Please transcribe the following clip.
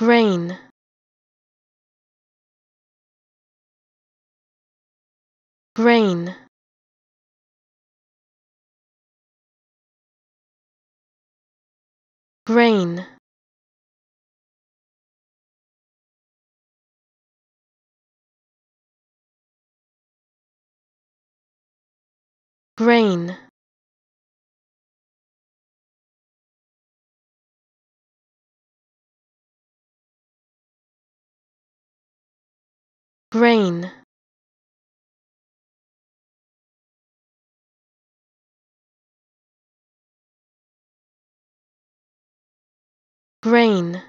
brain brain brain brain grain grain